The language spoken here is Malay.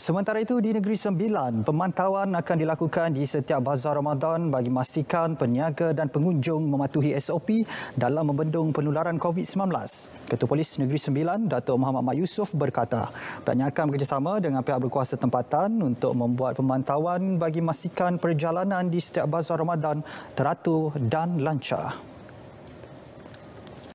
Sementara itu di Negeri Sembilan, pemantauan akan dilakukan di setiap bazar Ramadan bagi memastikan peniaga dan pengunjung mematuhi SOP dalam membendung penularan COVID-19. Ketua Polis Negeri Sembilan, Datuk Muhammad Mak Yusof berkata, tanya akan bekerjasama dengan pihak berkuasa tempatan untuk membuat pemantauan bagi memastikan perjalanan di setiap bazar Ramadan teratur dan lancar.